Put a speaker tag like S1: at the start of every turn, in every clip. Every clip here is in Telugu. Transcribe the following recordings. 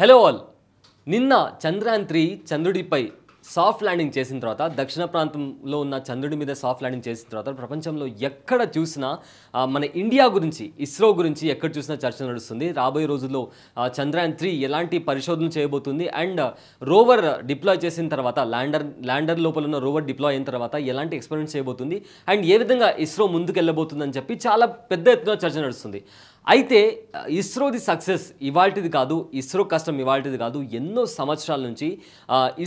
S1: హలో ఆల్ నిన్న చంద్రయాన్ త్రీ చంద్రుడిపై సాఫ్ట్ ల్యాండింగ్ చేసిన తర్వాత దక్షిణ ప్రాంతంలో ఉన్న చంద్రుడి మీద సాఫ్ట్ ల్యాండింగ్ చేసిన తర్వాత ప్రపంచంలో ఎక్కడ చూసినా మన ఇండియా గురించి ఇస్రో గురించి ఎక్కడ చూసినా చర్చ నడుస్తుంది రాబోయే రోజుల్లో చంద్రయాన్ త్రీ ఎలాంటి పరిశోధన చేయబోతుంది అండ్ రోవర్ డిప్లాయ్ చేసిన తర్వాత ల్యాండర్ ల్యాండర్ లోపల ఉన్న రోవర్ డిప్లాయ్ అయిన తర్వాత ఎలాంటి ఎక్స్పెరిమెంట్స్ చేయబోతుంది అండ్ ఏ విధంగా ఇస్రో ముందుకు వెళ్ళబోతుందని చెప్పి చాలా పెద్ద ఎత్తున చర్చ నడుస్తుంది అయితే ఇస్రోది సక్సెస్ ఇవాల్టిది కాదు ఇస్రో కష్టం ఇవాల్టిది కాదు ఎన్నో సంవత్సరాల నుంచి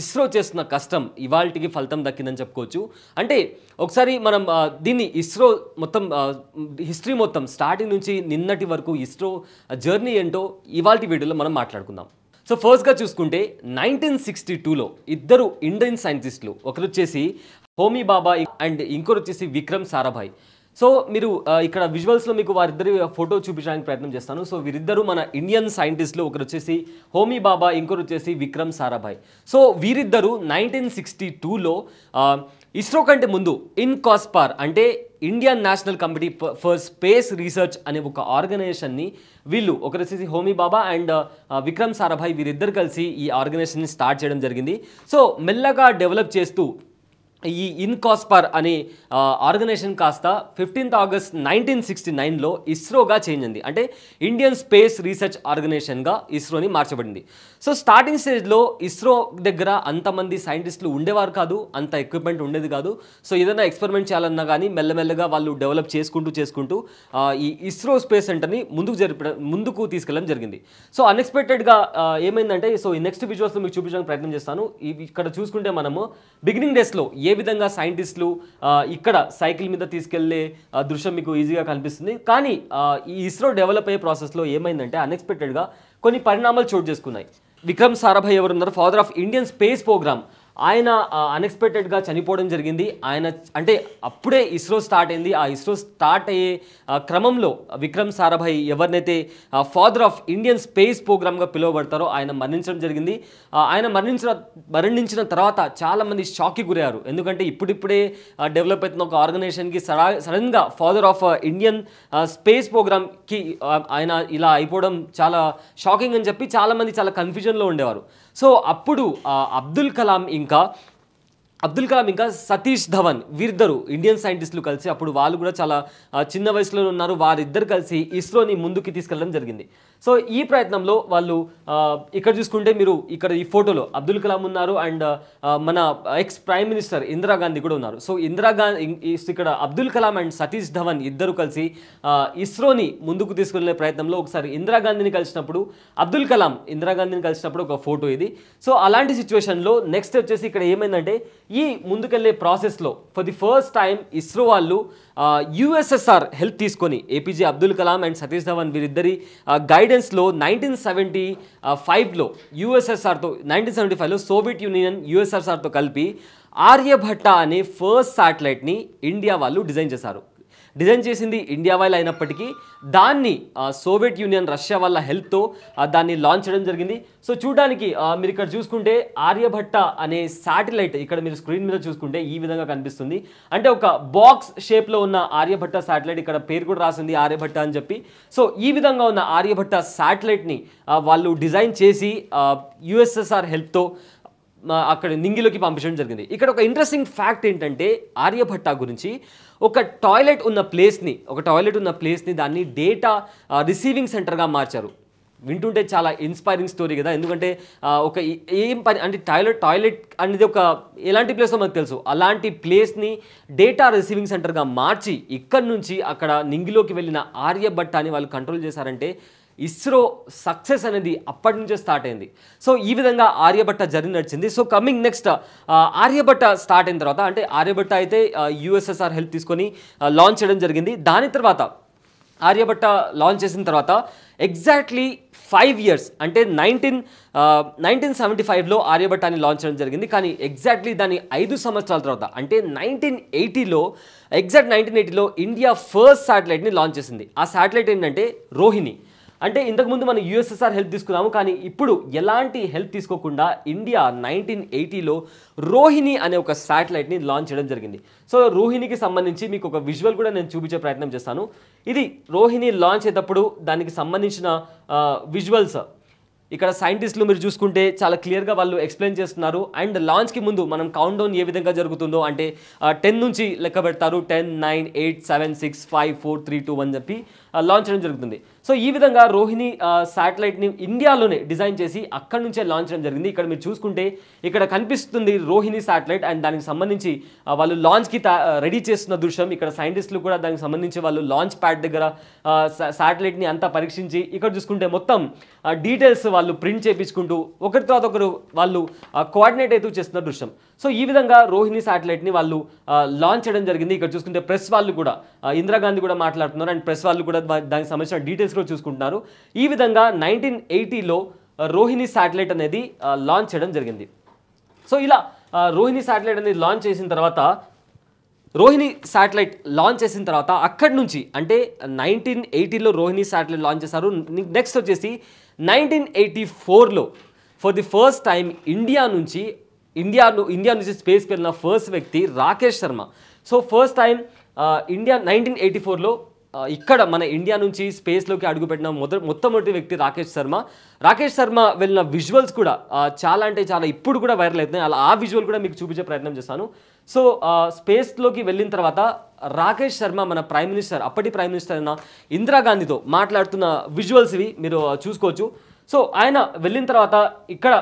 S1: ఇస్రో చేస్తున్న కష్టం ఇవాల్టికి ఫలితం దక్కిందని చెప్పుకోవచ్చు అంటే ఒకసారి మనం దీన్ని ఇస్రో మొత్తం హిస్టరీ మొత్తం స్టార్టింగ్ నుంచి నిన్నటి వరకు ఇస్రో జర్నీ ఏంటో ఇవాల్టి వీడియోలో మనం మాట్లాడుకుందాం సో ఫస్ట్గా చూసుకుంటే నైన్టీన్ సిక్స్టీ టూలో ఇద్దరు ఇండియన్ సైంటిస్టులు ఒకరు వచ్చేసి హోమీ బాబా అండ్ ఇంకొకరు వచ్చేసి విక్రమ్ సారాభాయ్ సో మీరు ఇక్కడ విజువల్స్లో మీకు వారిద్దరి ఫోటో చూపించడానికి ప్రయత్నం చేస్తాను సో వీరిద్దరూ మన ఇండియన్ సైంటిస్టులు ఒకరు వచ్చేసి హోమీ బాబా ఇంకొకరు వచ్చేసి విక్రమ్ సారాభాయ్ సో వీరిద్దరూ నైన్టీన్ సిక్స్టీ టూలో ఇస్రో కంటే ముందు ఇన్కాస్పార్ అంటే Indian National Committee for Space Research అనే ఒక ఆర్గనైజేషన్ని వీళ్ళు ఒకరు వచ్చేసి హోమీ బాబా అండ్ విక్రమ్ సారాభాయ్ వీరిద్దరు కలిసి ఈ ఆర్గనైజేషన్ని స్టార్ట్ చేయడం జరిగింది సో మెల్లగా డెవలప్ చేస్తూ ఈ ఇన్కాస్పర్ అనే ఆర్గనైజేషన్ కాస్త ఫిఫ్టీన్త్ ఆగస్ట్ నైన్టీన్ సిక్స్టీ నైన్లో ఇస్రోగా చేంజ్ అయింది అంటే ఇండియన్ స్పేస్ రీసెర్చ్ ఆర్గనైజేషన్గా ఇస్రోని మార్చబడింది సో స్టార్టింగ్ స్టేజ్లో ఇస్రో దగ్గర అంతమంది సైంటిస్టులు ఉండేవారు కాదు అంత ఎక్విప్మెంట్ ఉండేది కాదు సో ఏదైనా ఎక్స్పెరిమెంట్ చేయాలన్నా కానీ మెల్లమెల్లగా వాళ్ళు డెవలప్ చేసుకుంటూ చేసుకుంటూ ఈ ఇస్రో స్పేస్ సెంటర్ని ముందుకు జరిపడం ముందుకు తీసుకెళ్ళడం జరిగింది సో అన్ఎక్స్పెక్టెడ్గా ఏమైందంటే సో ఈ నెక్స్ట్ విజువల్స్లో మీకు చూపించడానికి ప్రయత్నం చేస్తాను ఇక్కడ చూసుకుంటే మనము బిగినింగ్ డేస్లో ఏ ఏ విధంగా సైంటిస్టులు ఇక్కడ సైకిల్ మీద తీసుకెళ్లే దృశ్యం మీకు ఈజీగా కనిపిస్తుంది కానీ ఈ ఇస్రో డెవలప్ అయ్యే ప్రాసెస్లో ఏమైందంటే అన్ఎక్స్పెక్టెడ్గా కొన్ని పరిణామాలు చోటు చేసుకున్నాయి విక్రమ్ సారాభాయ్ ఎవరున్నారు father of Indian space programme ఆయన అన్ఎక్స్పెక్టెడ్గా చనిపోవడం జరిగింది ఆయన అంటే అప్పుడే ఇస్రో స్టార్ట్ అయింది ఆ ఇస్రో స్టార్ట్ అయ్యే క్రమంలో విక్రమ్ సారాభాయ్ ఎవరినైతే ఫాదర్ ఆఫ్ ఇండియన్ స్పేస్ ప్రోగ్రామ్గా పిలువబడతారో ఆయన మరణించడం జరిగింది ఆయన మరణించిన మరణించిన తర్వాత చాలామంది షాక్కి గురయ్యారు ఎందుకంటే ఇప్పుడిప్పుడే డెవలప్ అవుతున్న ఒక ఆర్గనైజేషన్కి సడా సడన్గా ఫాదర్ ఆఫ్ ఇండియన్ స్పేస్ ప్రోగ్రామ్కి ఆయన ఇలా అయిపోవడం చాలా షాకింగ్ అని చెప్పి చాలామంది చాలా కన్ఫ్యూజన్లో ఉండేవారు సో అప్పుడు అబ్దుల్ కలాం ఇంకా అబ్దుల్ కలాం ఇంకా సతీష్ ధవన్ వీరిద్దరు ఇండియన్ సైంటిస్టులు కలిసి అప్పుడు వాళ్ళు కూడా చాలా చిన్న వయసులో ఉన్నారు వారిద్దరు కలిసి ఇస్రోని ముందుకి తీసుకెళ్ళడం జరిగింది సో ఈ ప్రయత్నంలో వాళ్ళు ఇక్కడ చూసుకుంటే మీరు ఇక్కడ ఈ ఫోటోలో అబ్దుల్ కలాం ఉన్నారు అండ్ మన ఎక్స్ ప్రైమ్ మినిస్టర్ ఇందిరాగాంధీ కూడా ఉన్నారు సో ఇందిరాగాంధీ ఇక్కడ అబ్దుల్ కలాం అండ్ సతీష్ ధవన్ ఇద్దరు కలిసి ఇస్రోని ముందుకు తీసుకునే ప్రయత్నంలో ఒకసారి ఇందిరాగాంధీని కలిసినప్పుడు అబ్దుల్ కలాం ఇందిరాగాంధీని కలిసినప్పుడు ఒక ఫోటో ఇది సో అలాంటి సిచ్యువేషన్లో నెక్స్ట్ వచ్చేసి ఇక్కడ ఏమైందంటే ఈ ముందుకెళ్లే ప్రాసెస్లో for the first time ISRO వాళ్ళు యుఎస్ఎస్ఆర్ హెల్ప్ తీసుకొని ఏపీజే అబ్దుల్ కలాం అండ్ సతీష్ ధవన్ వీరిద్దరి గైడ్ గైడెన్స్లో నైన్టీన్ సెవెంటీ ఫైవ్లో యుఎస్ఎస్ఆర్తో నైన్టీన్ సెవెంటీ ఫైవ్లో సోవియట్ యూనియన్ యుఎస్ఎస్ఆర్తో కలిపి ఆర్యభట్ట అనే ఫస్ట్ శాటిలైట్ని ఇండియా వాళ్ళు డిజైన్ చేశారు డిజైన్ చేసింది ఇండియా వాళ్ళు అయినప్పటికీ దాన్ని సోవియట్ యూనియన్ రష్యా వాళ్ళ హెల్ప్తో దాన్ని లాంచ్ చేయడం జరిగింది సో చూడడానికి మీరు ఇక్కడ చూసుకుంటే ఆర్యభట్ట అనే శాటిలైట్ ఇక్కడ మీరు స్క్రీన్ మీద చూసుకుంటే ఈ విధంగా కనిపిస్తుంది అంటే ఒక బాక్స్ షేప్లో ఉన్న ఆర్యభట్ట శాటిలైట్ ఇక్కడ పేరు కూడా రాసింది ఆర్యభట్ట అని చెప్పి సో ఈ విధంగా ఉన్న ఆర్యభట్ట శాటిలైట్ని వాళ్ళు డిజైన్ చేసి యుఎస్ఎస్ఆర్ హెల్ప్తో అక్కడ నింగిలోకి పంపించడం జరిగింది ఇక్కడ ఒక ఇంట్రెస్టింగ్ ఫ్యాక్ట్ ఏంటంటే ఆర్యభట్ట గురించి ఒక టాయిలెట్ ఉన్న ప్లేస్ని ఒక టాయిలెట్ ఉన్న ప్లేస్ని దాన్ని డేటా రిసీవింగ్ సెంటర్గా మార్చారు వింటుంటే చాలా ఇన్స్పైరింగ్ స్టోరీ కదా ఎందుకంటే ఒక ఏం పని అంటే టాయిలెట్ టాయిలెట్ అనేది ఒక ఎలాంటి ప్లేస్ మనకు తెలుసు అలాంటి ప్లేస్ని డేటా రిసీవింగ్ సెంటర్గా మార్చి ఇక్కడ నుంచి అక్కడ నింగిలోకి వెళ్ళిన ఆర్యభట్ట అని వాళ్ళు కంట్రోల్ చేశారంటే ఇస్రో సక్సెస్ అనేది అప్పటి నుంచే స్టార్ట్ అయింది సో ఈ విధంగా ఆర్యభట్ట జర్నీ నడిచింది so coming next Aryabhata start అయిన తర్వాత అంటే ఆర్యభట్ట అయితే యూఎస్ఎస్ఆర్ హెల్ప్ తీసుకొని లాంచ్ చేయడం జరిగింది దాని తర్వాత ఆర్యభట్ట లాంచ్ చేసిన తర్వాత ఎగ్జాక్ట్లీ ఫైవ్ ఇయర్స్ అంటే నైన్టీన్ నైన్టీన్ సెవెంటీ ఫైవ్లో ఆర్యభట్టాన్ని లాంచ్ చేయడం జరిగింది కానీ ఎగ్జాక్ట్లీ దాని ఐదు సంవత్సరాల తర్వాత అంటే నైన్టీన్ ఎయిటీలో ఎగ్జాక్ట్ నైన్టీన్ ఎయిటీలో ఇండియా ఫస్ట్ శాటిలైట్ని లాంచ్ చేసింది ఆ శాటిలైట్ ఏంటంటే రోహిణి అంటే ఇంతకుముందు మనం యుఎస్ఎస్ఆర్ హెల్ప్ తీసుకున్నాము కానీ ఇప్పుడు ఎలాంటి హెల్ప్ తీసుకోకుండా ఇండియా నైన్టీన్ ఎయిటీలో రోహిణి అనే ఒక శాటిలైట్ని లాంచ్ చేయడం జరిగింది సో రోహిణికి సంబంధించి మీకు ఒక విజువల్ కూడా నేను చూపించే ప్రయత్నం చేస్తాను ఇది రోహిణి లాంచ్ అయ్యేటప్పుడు దానికి సంబంధించిన విజువల్స్ ఇక్కడ సైంటిస్టులు మీరు చూసుకుంటే చాలా క్లియర్గా వాళ్ళు ఎక్స్ప్లెయిన్ చేస్తున్నారు అండ్ లాంచ్కి ముందు మనం కౌంట్ డౌన్ ఏ విధంగా జరుగుతుందో అంటే టెన్ నుంచి లెక్క పెడతారు ten nine eight seven six five four three two one చెప్పి లాంచ్ చేయడం జరుగుతుంది సో ఈ విధంగా రోహిణి శాటిలైట్ని ఇండియాలోనే డిజైన్ చేసి అక్కడి నుంచే లాంచ్ చేయడం జరిగింది ఇక్కడ మీరు చూసుకుంటే ఇక్కడ కనిపిస్తుంది రోహిణి శాటిలైట్ అండ్ దానికి సంబంధించి వాళ్ళు లాంచ్కి రెడీ చేస్తున్న దృశ్యం ఇక్కడ సైంటిస్టులు కూడా దానికి సంబంధించి వాళ్ళు లాంచ్ ప్యాడ్ దగ్గర శాటిలైట్ని అంతా పరీక్షించి ఇక్కడ చూసుకుంటే మొత్తం డీటెయిల్స్ వాళ్ళు ప్రింట్ చేయించుకుంటూ ఒకరి తర్వాత ఒకరు వాళ్ళు కోఆర్డినేట్ అయితే చేస్తున్న దృశ్యం సో ఈ విధంగా రోహిణి శాటిలైట్ని వాళ్ళు లాంచ్ చేయడం జరిగింది ఇక్కడ చూసుకుంటే ప్రెస్ వాళ్ళు కూడా ఇందిరాగాంధీ కూడా మాట్లాడుతున్నారు అండ్ ప్రెస్ వాళ్ళు కూడా దానికి సంబంధించిన డీటెయిల్స్ కూడా చూసుకుంటున్నారు ఈ విధంగా నైన్టీన్ ఎయిటీలో రోహిణి శాటిలైట్ అనేది లాంచ్ చేయడం జరిగింది సో ఇలా రోహిణి శాటిలైట్ అనేది లాంచ్ చేసిన తర్వాత రోహిణి శాటిలైట్ లాంచ్ చేసిన తర్వాత అక్కడి నుంచి అంటే నైన్టీన్ ఎయిటీలో రోహిణి శాటిలైట్ లాంచ్ చేశారు నెక్స్ట్ వచ్చేసి నైన్టీన్ ఎయిటీ ఫోర్లో for the first time India నుంచి ఇండియా ఇండియా నుంచి స్పేస్కి వెళ్ళిన ఫస్ట్ వ్యక్తి Rakesh Sharma so first time India nineteen eighty ఫోర్లో ఇక్కడ మన ఇండియా నుంచి స్పేస్లోకి అడుగుపెట్టిన మొద మొట్టమొదటి వ్యక్తి రాకేష్ శర్మ రాకేష్ శర్మ వెళ్ళిన విజువల్స్ కూడా చాలా అంటే చాలా ఇప్పుడు కూడా వైరల్ అవుతున్నాయి అలా ఆ విజువల్ కూడా మీకు చూపించే ప్రయత్నం చేస్తాను సో స్పేస్లోకి వెళ్ళిన తర్వాత రాకేష్ శర్మ మన ప్రైమ్ మినిస్టర్ అప్పటి ప్రైమ్ మినిస్టర్ అయిన ఇందిరాగాంధీతో మాట్లాడుతున్న విజువల్స్ ఇవి మీరు చూసుకోవచ్చు సో ఆయన వెళ్ళిన తర్వాత ఇక్కడ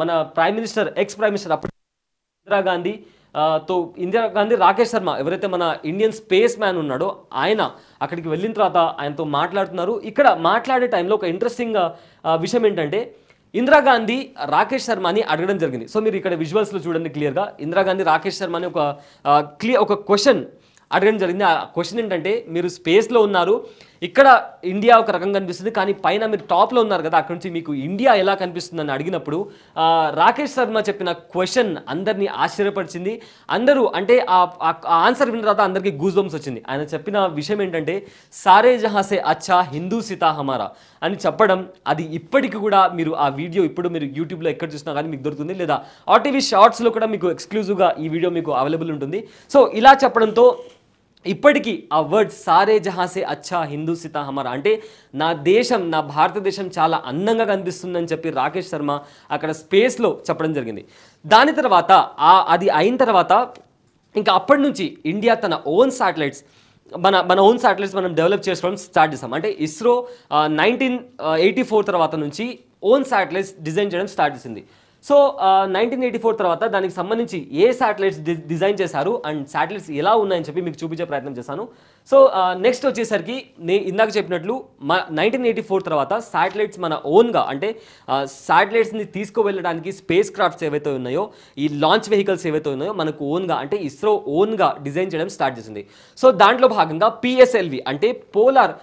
S1: మన prime minister ex prime minister అప్పుడు ఇందిరాగాంధీ తో ఇందిరాగాంధీ రాకేష్ శర్మ ఎవరైతే మన ఇండియన్ స్పేస్ మ్యాన్ ఉన్నాడో ఆయన అక్కడికి వెళ్ళిన తర్వాత ఆయనతో మాట్లాడుతున్నారు ఇక్కడ మాట్లాడే టైంలో ఒక ఇంట్రెస్టింగ్ విషయం ఏంటంటే ఇందిరాగాంధీ రాకేష్ శర్మని అడగడం జరిగింది సో మీరు ఇక్కడ విజువల్స్లో చూడండి క్లియర్గా ఇందిరాగాంధీ రాకేష్ శర్మని ఒక క్లియర్ ఒక క్వశ్చన్ అడగడం జరిగింది ఆ క్వశ్చన్ ఏంటంటే మీరు స్పేస్లో ఉన్నారు ఇక్కడ ఇండియా ఒక రకంగా కనిపిస్తుంది కానీ పైన మీరు టాప్లో ఉన్నారు కదా అక్కడి నుంచి మీకు ఇండియా ఎలా కనిపిస్తుందని అడిగినప్పుడు రాకేష్ శర్మ చెప్పిన క్వశ్చన్ అందరినీ ఆశ్చర్యపరిచింది అందరూ అంటే ఆ ఆన్సర్ విన్న తర్వాత అందరికీ గూజ్ వచ్చింది ఆయన చెప్పిన విషయం ఏంటంటే సారే జహాసే అచ్చా హిందూ సీతా హమారా అని చెప్పడం అది ఇప్పటికి కూడా మీరు ఆ వీడియో ఇప్పుడు మీరు యూట్యూబ్లో ఎక్కడ చూసినా కానీ మీకు దొరుకుతుంది లేదా ఆర్టీవీ షార్ట్స్లో కూడా మీకు ఎక్స్క్లూజివ్గా ఈ వీడియో మీకు అవైలబుల్ ఉంటుంది సో ఇలా చెప్పడంతో ఇప్పటికీ ఆ వర్డ్ సారే జహాసే అచ్చా హిందూ సితా హమారా అంటే నా దేశం నా భారతదేశం చాలా అందంగా కనిపిస్తుందని చెప్పి రాకేష్ శర్మ అక్కడ స్పేస్లో చెప్పడం జరిగింది దాని తర్వాత ఆ అది అయిన తర్వాత ఇంకా అప్పటి నుంచి ఇండియా తన ఓన్ శాటిలైట్స్ మన మన ఓన్ శాటిలైట్స్ మనం డెవలప్ చేసుకోవడం స్టార్ట్ చేస్తాం అంటే ఇస్రో నైన్టీన్ ఎయిటీ ఫోర్ తర్వాత నుంచి ఓన్ శాటిలైట్స్ డిజైన్ చేయడం స్టార్ట్ చేసింది సో నైన్టీన్ ఎయిటీ ఫోర్ తర్వాత దానికి సంబంధించి ఏ శాటిలైట్స్ డిజైన్ చేశారు అండ్ శాటిలైట్స్ ఎలా ఉన్నాయని చెప్పి మీకు చూపించే ప్రయత్నం చేశాను సో నెక్స్ట్ వచ్చేసరికి నే ఇందాక చెప్పినట్లు మా నైన్టీన్ ఎయిటీ ఫోర్ తర్వాత శాటిలైట్స్ మన ఓన్గా అంటే శాటిలైట్స్ని తీసుకువెళ్ళడానికి స్పేస్ క్రాఫ్ట్స్ ఏవైతే ఉన్నాయో ఈ లాంచ్ వెహికల్స్ ఏవైతే ఉన్నాయో మనకు ఓన్గా అంటే ఇస్రో ఓన్గా డిజైన్ చేయడం స్టార్ట్ చేసింది సో దాంట్లో భాగంగా పిఎస్ఎల్వి అంటే పోలార్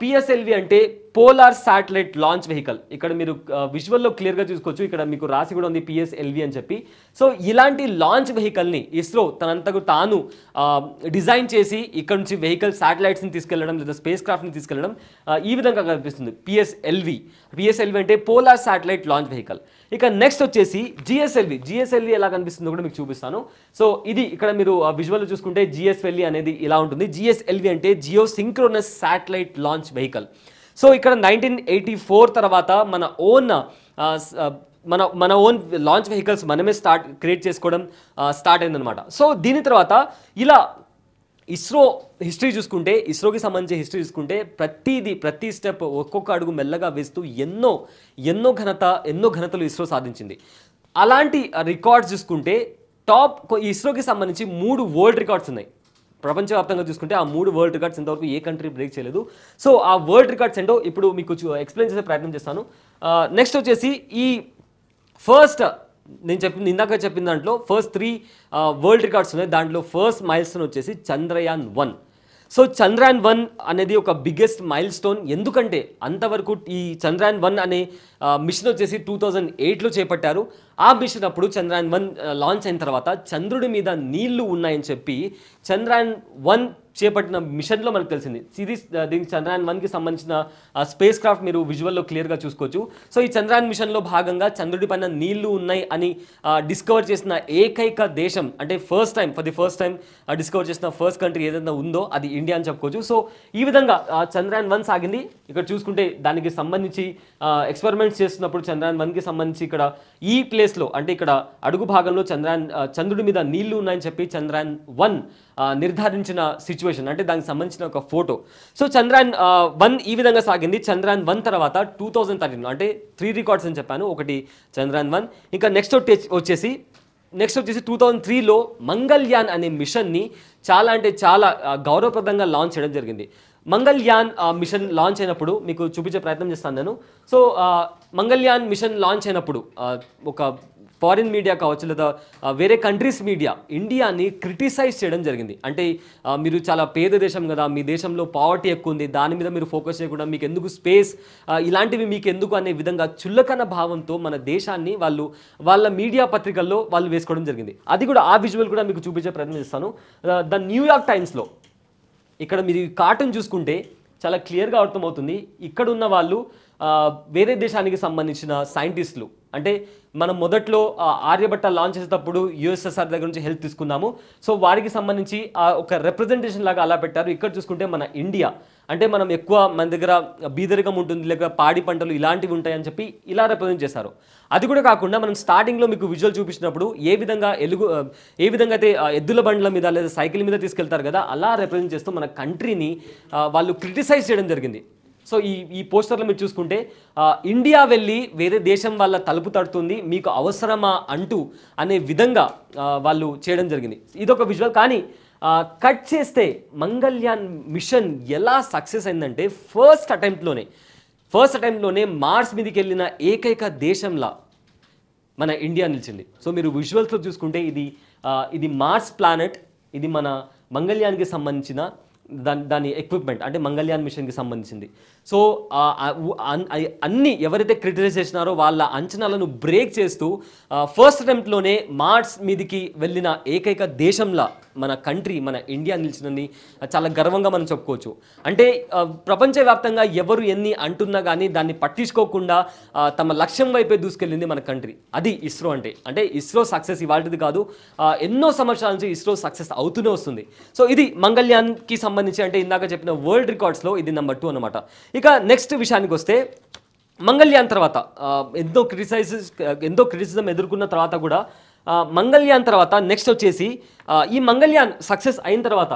S1: పిఎస్ఎల్వి అంటే పోలార్ శాటిలైట్ లాంచ్ వెహికల్ ఇక్కడ మీరు విజువల్లో క్లియర్గా చూసుకోవచ్చు ఇక్కడ మీకు రాసి కూడా ఉంది పిఎస్ఎల్వి అని చెప్పి సో ఇలాంటి లాంచ్ వెహికల్ని ఇస్రో తనంతకు తాను డిజైన్ చేసి ఇక్కడ నుంచి వెహికల్ శాటిలైట్స్ని తీసుకెళ్లడం లేదా స్పేస్ క్రాఫ్ట్ని తీసుకెళ్లడం ఈ విధంగా కనిపిస్తుంది పిఎస్ఎల్వి పిఎస్ఎల్వి అంటే పోలార్ శాటిలైట్ లాంచ్ వెహికల్ ఇక నెక్స్ట్ వచ్చేసి జిఎస్ఎల్వి జిఎస్ఎల్వి ఎలా కనిపిస్తుందో కూడా మీకు చూపిస్తాను సో ఇది ఇక్కడ మీరు విజువల్ చూసుకుంటే జిఎస్ఎల్వి అనేది ఇలా ఉంటుంది జిఎస్ఎల్వి అంటే geosynchronous satellite launch vehicle so ఇక్కడ నైన్టీన్ ఎయిటీ ఫోర్ తర్వాత మన ఓన్ మన మన ఓన్ లాంచ్ వెహికల్స్ మనమే స్టార్ట్ క్రియేట్ చేసుకోవడం స్టార్ట్ అయిందనమాట సో దీని తర్వాత ఇలా ఇస్రో హిస్టరీ చూసుకుంటే ఇస్రోకి సంబంధించి హిస్టరీ చూసుకుంటే ప్రతిదీ ప్రతి స్టెప్ ఒక్కొక్క అడుగు మెల్లగా వేస్తూ ఎన్నో ఎన్నో ఘనత ఎన్నో ఘనతలు ఇస్రో సాధించింది అలాంటి రికార్డ్స్ చూసుకుంటే టాప్ ఇస్రోకి సంబంధించి మూడు వరల్డ్ రికార్డ్స్ ఉన్నాయి ప్రపంచవ్యాప్తంగా చూసుకుంటే ఆ మూడు వరల్డ్ రికార్డ్స్ ఇంతవరకు ఏ కంట్రీ బ్రేక్ చేయలేదు సో ఆ వరల్డ్ రికార్డ్స్ ఏంటో ఇప్పుడు మీకు ఎక్స్ప్లెయిన్ చేసే ప్రయత్నం చేస్తాను నెక్స్ట్ uh, వచ్చేసి ఈ ఫస్ట్ నేను చెప్పి ఇందాక చెప్పిన దాంట్లో ఫస్ట్ త్రీ వరల్డ్ రికార్డ్స్ ఉన్నాయి దాంట్లో ఫస్ట్ మైల్ స్టోన్ వచ్చేసి Chandrayaan one so Chandrayaan one అనేది ఒక బిగ్గెస్ట్ మైల్ స్టోన్ ఎందుకంటే అంతవరకు ఈ చంద్రయాన్ వన్ అనే మిషన్ వచ్చేసి టూ థౌజండ్ ఎయిట్లో చేపట్టారు ఆ మిషన్ అప్పుడు వన్ లాంచ్ అయిన తర్వాత చంద్రుడి మీద నీళ్లు ఉన్నాయని చెప్పి చంద్రాయన్ వన్ చేపట్టిన మిషన్లో మనకు తెలిసింది సిరీస్ దీనికి చంద్రయాన్ వన్కి సంబంధించిన స్పేస్ క్రాఫ్ట్ మీరు విజువల్లో క్లియర్గా చూసుకోవచ్చు సో ఈ చంద్రయాన్ మిషన్లో భాగంగా చంద్రుడి పైన నీళ్లు ఉన్నాయి అని డిస్కవర్ చేసిన ఏకైక దేశం అంటే first time for the first time discover చేసిన ఫస్ట్ కంట్రీ ఏదైనా ఉందో అది ఇండియా అని చెప్పుకోవచ్చు సో ఈ విధంగా చంద్రాయన్ వన్ సాగింది ఇక్కడ చూసుకుంటే దానికి సంబంధించి ఎక్స్పెరిమెంట్స్ చేస్తున్నప్పుడు చంద్రయాన్ వన్కి సంబంధించి ఇక్కడ ఈ ప్లేస్ స్పేస్లో అంటే ఇక్కడ అడుగు భాగంలో చంద్రాన్ చంద్రుడి మీద నీళ్లు ఉన్నాయని చెప్పి చంద్రాయన్ వన్ నిర్ధారించిన సిచ్యువేషన్ అంటే దానికి సంబంధించిన ఒక ఫోటో సో చంద్రాయన్ వన్ ఈ విధంగా సాగింది చంద్రాయన్ వన్ తర్వాత టూ థౌజండ్ అంటే త్రీ రికార్డ్స్ అని చెప్పాను ఒకటి చంద్రాన్ వన్ ఇంకా నెక్స్ట్ వచ్చేసి నెక్స్ట్ వచ్చేసి టూ థౌజండ్ త్రీలో మంగళ్యాన్ అనే మిషన్ని చాలా అంటే చాలా గౌరవప్రదంగా లాంచ్ చేయడం జరిగింది మంగళ్యాన్ మిషన్ లాంచ్ అయినప్పుడు మీకు చూపించే ప్రయత్నం చేస్తాను నేను సో మంగళ్యాన్ మిషన్ లాంచ్ అయినప్పుడు ఒక ఫారిన్ మీడియా కావచ్చు లేదా వేరే కంట్రీస్ మీడియా ఇండియాని క్రిటిసైజ్ చేయడం జరిగింది అంటే మీరు చాలా పేద దేశం కదా మీ దేశంలో పావర్టీ ఎక్కువ ఉంది దాని మీద మీరు ఫోకస్ చేయకుండా మీకు ఎందుకు స్పేస్ ఇలాంటివి మీకు ఎందుకు అనే విధంగా చుల్లకన భావంతో మన దేశాన్ని వాళ్ళు వాళ్ళ మీడియా పత్రికల్లో వాళ్ళు వేసుకోవడం జరిగింది అది కూడా ఆ విజువల్ కూడా మీకు చూపించే ప్రయత్నం చేస్తాను ద న్యూయార్క్ టైమ్స్లో ఇక్కడ మీరు కార్టూన్ చూసుకుంటే చాలా క్లియర్గా అర్థమవుతుంది ఇక్కడ ఉన్న వాళ్ళు వేరే దేశానికి సంబంధించిన సైంటిస్టులు అంటే మనం మొదట్లో ఆర్యభట్ట లాంచ్ చేసేటప్పుడు యుఎస్ఎస్ఆర్ దగ్గర నుంచి హెల్ప్ తీసుకున్నాము సో వారికి సంబంధించి ఒక రిప్రజెంటేషన్ లాగా అలా పెట్టారు ఇక్కడ చూసుకుంటే మన ఇండియా అంటే మనం ఎక్కువ మన దగ్గర బీదరికం ఉంటుంది లేక పాడి పంటలు ఇలాంటివి ఉంటాయని చెప్పి ఇలా రిప్రజెంట్ చేశారు అది కూడా కాకుండా మనం స్టార్టింగ్లో మీకు విజువల్ చూపించినప్పుడు ఏ విధంగా ఎలుగు ఏ విధంగా అయితే ఎద్దుల బండ్ల మీద లేదా సైకిల్ మీద తీసుకెళ్తారు కదా అలా రిప్రజెంట్ చేస్తూ మన కంట్రీని వాళ్ళు క్రిటిసైజ్ చేయడం జరిగింది సో ఈ ఈ పోస్టర్లు మీరు చూసుకుంటే ఇండియా వెళ్ళి వేరే దేశం వాళ్ళ తలుపు తడుతుంది మీకు అవసరమా అంటూ అనే విధంగా వాళ్ళు చేయడం జరిగింది ఇదొక విజువల్ కానీ కట్ చేస్తే మంగళ్యాన్ మిషన్ ఎలా సక్సెస్ అయిందంటే ఫస్ట్ అటెంప్ట్లోనే ఫస్ట్ అటెంప్ట్లోనే మార్స్ మీదకి వెళ్ళిన ఏకైక దేశంలా మన ఇండియా నిలిచింది సో మీరు విజువల్స్లో చూసుకుంటే ఇది ఇది మార్స్ ప్లానెట్ ఇది మన మంగళ్యానికి సంబంధించిన దాని దాని ఎక్విప్మెంట్ అంటే మంగళ్యాన్ మిషన్కి సంబంధించింది సో అన్ని ఎవరైతే క్రిటిసైజ్ చేసినారో వాళ్ళ అంచనాలను బ్రేక్ చేస్తూ ఫస్ట్ అటెంప్ట్లోనే మార్స్ మీదికి వెళ్ళిన ఏకైక దేశంలా మన కంట్రీ మన ఇండియా నిలిచిందని చాలా గర్వంగా మనం చెప్పుకోవచ్చు అంటే ప్రపంచవ్యాప్తంగా ఎవరు ఎన్ని అంటున్నా కానీ దాన్ని పట్టించుకోకుండా తమ లక్ష్యం వైపే దూసుకెళ్ళింది మన కంట్రీ అది ఇస్రో అంటే అంటే ఇస్రో సక్సెస్ ఇవాళది కాదు ఎన్నో సంవత్సరాల నుంచి ఇస్రో సక్సెస్ అవుతూనే వస్తుంది సో ఇది మంగళ్యాన్కి సంబంధించి అంటే ఇందాక చెప్పిన వరల్డ్ రికార్డ్స్లో ఇది నెంబర్ టూ అనమాట ఇక నెక్స్ట్ విషయానికి వస్తే మంగళ్యాన్ తర్వాత ఎంతో క్రిటిసైజ్ ఎంతో క్రిటిసిజం ఎదుర్కొన్న తర్వాత కూడా మంగళ్యాన్ తర్వాత నెక్స్ట్ వచ్చేసి ఈ మంగళ్యాన్ సక్సెస్ అయిన తర్వాత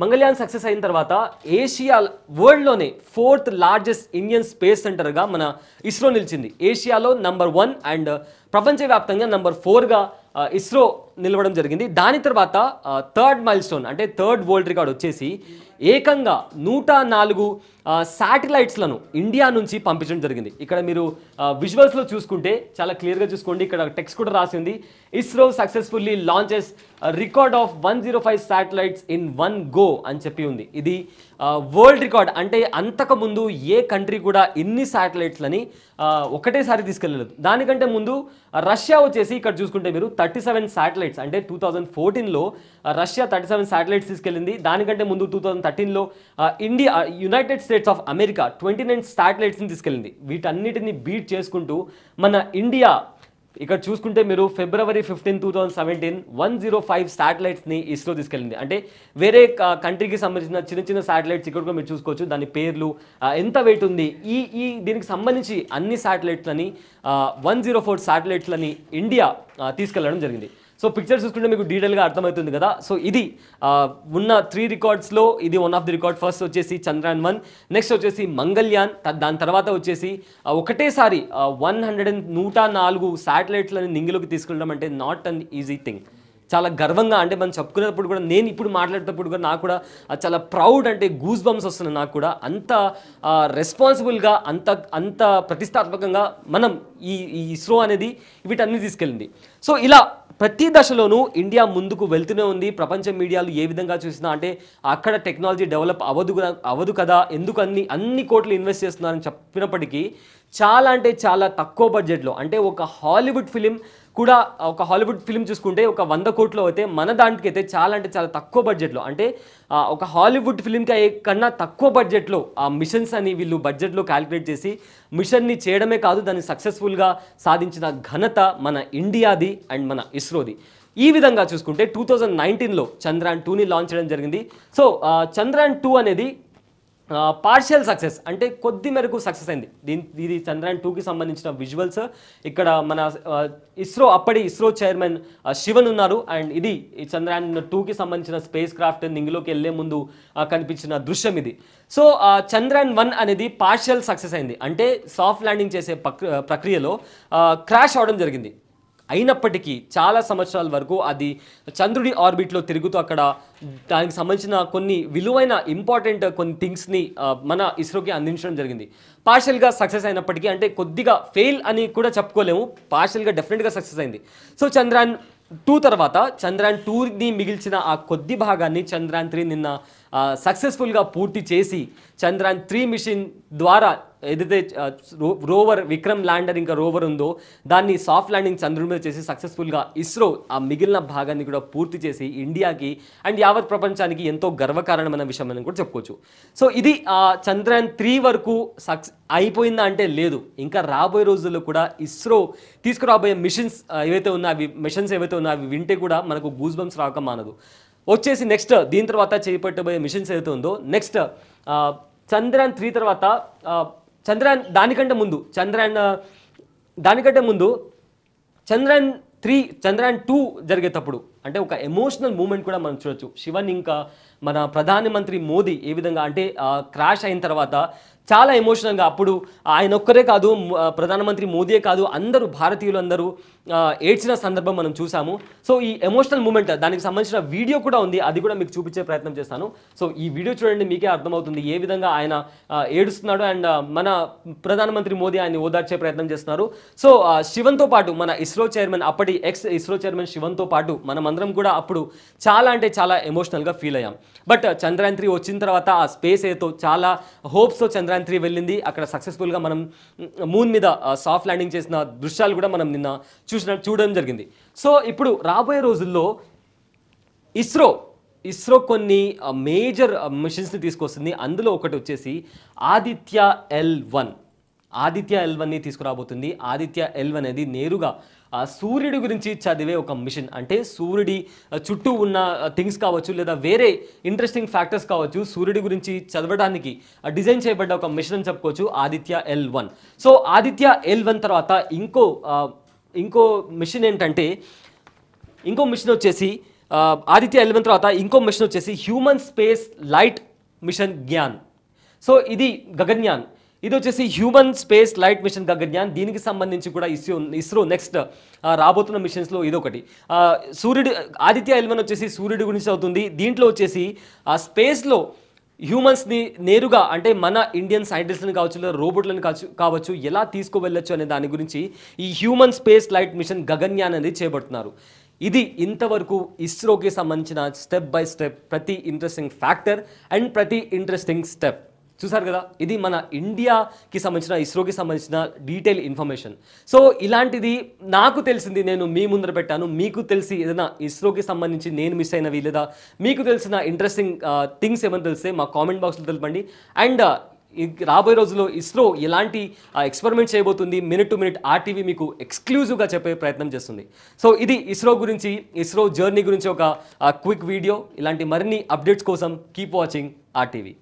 S1: మంగళయాన్ సక్సెస్ అయిన తర్వాత ఏషియా వరల్డ్లోనే ఫోర్త్ లార్జెస్ట్ ఇండియన్ స్పేస్ సెంటర్గా మన ఇస్రో నిలిచింది ఏషియాలో నంబర్ వన్ అండ్ ప్రపంచవ్యాప్తంగా నంబర్ ఫోర్గా ఇస్రో నిలవడం జరిగింది దాని తర్వాత థర్డ్ మైల్ స్టోన్ అంటే థర్డ్ వరల్డ్ రికార్డ్ వచ్చేసి ఏకంగా నూట నాలుగు శాటిలైట్స్లను ఇండియా నుంచి పంపించడం జరిగింది ఇక్కడ మీరు విజువల్స్లో చూసుకుంటే చాలా క్లియర్గా చూసుకోండి ఇక్కడ టెక్స్ట్ కూడా రాసింది ISRO successfully launches record of one zero five satellites in one go అని చెప్పి ఉంది ఇది వరల్డ్ రికార్డ్ అంటే అంతకుముందు ఏ కంట్రీ కూడా ఇన్ని శాటిలైట్స్లని ఒకటేసారి తీసుకెళ్ళలేదు దానికంటే ముందు రష్యా వచ్చేసి ఇక్కడ చూసుకుంటే మీరు థర్టీ సెవెన్ శాటిలైట్స్ అంటే టూ థౌజండ్ ఫోర్టీన్లో రష్యా థర్టీ సెవెన్ శాటిలైట్స్ తీసుకెళ్ళింది దానికంటే ముందు టూ థౌజండ్ థర్టీన్లో India United States of America twenty nine శాటిలైట్స్ని తీసుకెళ్ళింది వీటన్నిటిని బీట్ చేసుకుంటూ మన ఇండియా ఇక్కడ చూసుకుంటే మీరు February fifteen two thousand seventeen one zero five శాటిలైట్స్ని ఇస్రో తీసుకెళ్ళింది అంటే వేరే కంట్రీకి సంబంధించిన చిన్న చిన్న శాటిలైట్స్ ఇక్కడ కూడా మీరు చూసుకోవచ్చు దాని పేర్లు ఎంత వెయిట్ ఉంది ఈ ఈ దీనికి సంబంధించి అన్ని శాటిలైట్లని వన్ జీరో ఫోర్ శాటిలైట్లని ఇండియా తీసుకెళ్ళడం జరిగింది సో పిక్చర్ చూసుకుంటే మీకు డీటెయిల్గా అర్థమవుతుంది కదా సో ఇది ఉన్న త్రీ రికార్డ్స్లో ఇది one of the record first వచ్చేసి చంద్రాన్ వన్ నెక్స్ట్ వచ్చేసి మంగళ్యాన్ దాని తర్వాత వచ్చేసి ఒకటేసారి వన్ హండ్రెడ్ అండ్ నూట నాలుగు శాటిలైట్లని నింగిలోకి తీసుకెళ్ళడం అంటే నాట్ అన్ ఈజీ థింగ్ చాలా గర్వంగా అంటే మనం చెప్పుకునేటప్పుడు కూడా నేను ఇప్పుడు మాట్లాడేటప్పుడు కూడా నాకు కూడా చాలా ప్రౌడ్ అంటే గూస్ బంప్స్ వస్తున్నాయి నాకు కూడా అంత రెస్పాన్సిబుల్గా అంత అంత ప్రతిష్టాత్మకంగా మనం ఈ ఇస్రో అనేది వీటన్ని తీసుకెళ్ళింది సో ఇలా ప్రతి దశలోనూ ఇండియా ముందుకు వెళ్తూనే ఉంది ప్రపంచ మీడియాలు ఏ విధంగా చూసినా అంటే అక్కడ టెక్నాలజీ డెవలప్ అవదు అవదు కదా ఎందుకు అన్ని అన్ని కోట్లు ఇన్వెస్ట్ చేస్తున్నారని చెప్పినప్పటికీ చాలా అంటే చాలా తక్కువ బడ్జెట్లో అంటే ఒక హాలీవుడ్ ఫిలిం కూడా ఒక హాలీవుడ్ ఫిల్మ్ చూసుకుంటే ఒక వంద కోట్లు అయితే మన దాంట్కి అయితే చాలా అంటే చాలా తక్కువ బడ్జెట్లో అంటే ఒక హాలీవుడ్ ఫిల్మ్కి అయ్యే కన్నా తక్కువ బడ్జెట్లో ఆ మిషన్స్ అని వీళ్ళు బడ్జెట్లో క్యాలిక్యులేట్ చేసి మిషన్ని చేయడమే కాదు దాన్ని సక్సెస్ఫుల్గా సాధించిన ఘనత మన ఇండియాది అండ్ మన ఇస్రోది ఈ విధంగా చూసుకుంటే టూ థౌజండ్ నైన్టీన్లో చంద్రాన్ టూని లాంచ్ చేయడం జరిగింది సో చంద్రాన్ టూ అనేది పార్షియల్ సక్సెస్ అంటే కొద్ది మేరకు సక్సెస్ అయింది దీని ఇది చంద్రయాన్ టూకి సంబంధించిన విజువల్స్ ఇక్కడ మన ఇస్రో అప్పటి ఇస్రో చైర్మన్ శివన్ ఉన్నారు అండ్ ఇది చంద్రయాన్ టూకి సంబంధించిన స్పేస్ క్రాఫ్ట్ నింగిలోకి వెళ్లే ముందు కనిపించిన దృశ్యం ఇది సో చంద్రయాన్ వన్ అనేది పార్షియల్ సక్సెస్ అయింది అంటే సాఫ్ట్ ల్యాండింగ్ చేసే ప్రక్రియలో క్రాష్ అవడం జరిగింది అయినప్పటికీ చాలా సంవత్సరాల వరకు అది చంద్రుడి ఆర్బిట్లో తిరుగుతూ అక్కడ దానికి సంబంధించిన కొన్ని విలువైన ఇంపార్టెంట్ కొన్ని థింగ్స్ని మన ఇస్రోకి అందించడం జరిగింది పార్షల్గా సక్సెస్ అయినప్పటికీ అంటే కొద్దిగా ఫెయిల్ అని కూడా చెప్పుకోలేము పార్షల్గా డెఫినెట్గా సక్సెస్ అయింది సో చంద్రాన్ టూ తర్వాత చంద్రాన్ టూని మిగిల్చిన ఆ కొద్ది భాగాన్ని చంద్రాన్ త్రీ నిన్న సక్సెస్ఫుల్గా పూర్తి చేసి చంద్రాన్ త్రీ మిషన్ ద్వారా ఏదైతే రోవర్ విక్రమ్ ల్యాండర్ ఇంకా రోవర్ ఉందో దాన్ని సాఫ్ట్ ల్యాండింగ్ చంద్రుడి మీద చేసి సక్సెస్ఫుల్గా ఇస్రో ఆ మిగిలిన భాగాన్ని కూడా పూర్తి చేసి ఇండియాకి అండ్ యావత్ ప్రపంచానికి ఎంతో గర్వకారణమైన విషయం అని కూడా చెప్పుకోవచ్చు సో ఇది చంద్రయాన్ త్రీ వరకు సక్సెస్ అయిపోయిందా అంటే లేదు ఇంకా రాబోయే రోజుల్లో కూడా ఇస్రో తీసుకురాబోయే మిషన్స్ ఏవైతే ఉన్నా అవి మిషన్స్ ఏవైతే ఉన్నా అవి వింటే కూడా మనకు గూజ్ బంప్స్ రాక మానదు వచ్చేసి నెక్స్ట్ దీని తర్వాత చేపట్టబోయే మిషన్స్ ఏదైతే ఉందో నెక్స్ట్ చంద్రయాన్ త్రీ తర్వాత చంద్రయాన్ దానికంటే ముందు చంద్రయాన్ దానికంటే ముందు చంద్రయాన్ త్రీ చంద్రయాన్ టూ జరిగేటప్పుడు అంటే ఒక ఎమోషనల్ మూమెంట్ కూడా మనం చూడొచ్చు శివన్ ఇంకా మన ప్రధానమంత్రి మోదీ ఏ విధంగా అంటే క్రాష్ అయిన తర్వాత చాలా ఎమోషనల్గా అప్పుడు ఆయన ఒక్కరే కాదు ప్రధానమంత్రి మోదీయే కాదు అందరూ భారతీయులు అందరూ ఏడ్చిన సందర్భం మనం చూసాము సో ఈ ఎమోషనల్ మూమెంట్ దానికి సంబంధించిన వీడియో కూడా ఉంది అది కూడా మీకు చూపించే ప్రయత్నం చేస్తాను సో ఈ వీడియో చూడండి మీకే అర్థమవుతుంది ఏ విధంగా ఆయన ఏడుస్తున్నాడు అండ్ మన ప్రధానమంత్రి మోదీ ఆయన్ని ఓదార్చే ప్రయత్నం చేస్తున్నారు సో శివన్తో పాటు మన ఇస్రో చైర్మన్ అప్పటి ఎక్స్ ఇస్రో చైర్మన్ శివన్తో పాటు మనమందరం కూడా అప్పుడు చాలా అంటే చాలా ఎమోషనల్గా ఫీల్ అయ్యాం బట్ చంద్రయాన్ త్రీ వచ్చిన తర్వాత ఆ స్పేస్ ఏతో చాలా హోప్స్తో చంద్రయాన్ త్రీ వెళ్ళింది అక్కడ సక్సెస్ఫుల్గా మనం మూన్ మీద సాఫ్ట్ ల్యాండింగ్ చేసిన దృశ్యాలు కూడా మనం నిన్న చూసిన చూడడం జరిగింది సో ఇప్పుడు రాబోయే రోజుల్లో ఇస్రో ఇస్రో కొన్ని మేజర్ మిషన్స్ని తీసుకొస్తుంది అందులో ఒకటి వచ్చేసి ఆదిత్య ఎల్ వన్ ఆదిత్య ఎల్వన్ని తీసుకురాబోతుంది ఆదిత్య ఎల్వ్ అనేది నేరుగా సూర్యుడి గురించి చదివే ఒక మిషన్ అంటే సూర్యుడి చుట్టూ ఉన్న థింగ్స్ కావచ్చు లేదా వేరే ఇంట్రెస్టింగ్ ఫ్యాక్టర్స్ కావచ్చు సూర్యుడి గురించి చదవడానికి డిజైన్ చేయబడ్డ ఒక మిషన్ అని చెప్పుకోవచ్చు Aditya L one so Aditya L తర్వాత ఇంకో ఇంకో మిషన్ ఏంటంటే ఇంకో మిషన్ వచ్చేసి ఆదిత్య ఎల్ తర్వాత ఇంకో మిషన్ వచ్చేసి హ్యూమన్ స్పేస్ లైట్ మిషన్ జ్ఞాన్ సో ఇది గగన్యాన్ ఇది వచ్చేసి human space flight mission Gaganyaan దీనికి సంబంధించి కూడా ఇస్రో ఇస్రో నెక్స్ట్ రాబోతున్న మిషన్స్లో ఇదొకటి సూర్యుడు ఆదిత్య ఎల్వన్ వచ్చేసి సూర్యుడి గురించి అవుతుంది దీంట్లో వచ్చేసి ఆ స్పేస్లో హ్యూమన్స్ని నేరుగా అంటే మన ఇండియన్ సైంటిస్ట్లను కావచ్చు లేదా రోబోట్లను కావచ్చు కావచ్చు ఎలా తీసుకువెళ్ళొచ్చు అనే దాని గురించి ఈ human space flight mission Gaganyaan అనేది చేపడుతున్నారు ఇది ఇంతవరకు ఇస్రోకి సంబంధించిన స్టెప్ బై స్టెప్ ప్రతి ఇంట్రెస్టింగ్ ఫ్యాక్టర్ అండ్ ప్రతి ఇంట్రెస్టింగ్ స్టెప్ చూసారు కదా ఇది మన ఇండియాకి సంబంధించిన ఇస్రోకి సంబంధించిన డీటెయిల్ ఇన్ఫర్మేషన్ సో ఇలాంటిది నాకు తెలిసింది నేను మీ ముందర పెట్టాను మీకు తెలిసి ఏదైనా ఇస్రోకి సంబంధించి నేను మిస్ అయినవి లేదా మీకు తెలిసిన ఇంట్రెస్టింగ్ థింగ్స్ ఏమైనా తెలిస్తే మా కామెంట్ బాక్స్లో తెలపండి అండ్ రాబోయే రోజుల్లో ఇస్రో ఎలాంటి ఎక్స్పెరిమెంట్ చేయబోతుంది మినిట్ టు మినిట్ ఆర్టీవీ మీకు ఎక్స్క్లూజివ్గా చెప్పే ప్రయత్నం చేస్తుంది సో ఇది ఇస్రో గురించి ఇస్రో జర్నీ గురించి ఒక క్విక్ వీడియో ఇలాంటి మరిన్ని అప్డేట్స్ కోసం కీప్ వాచింగ్ ఆర్టీవీ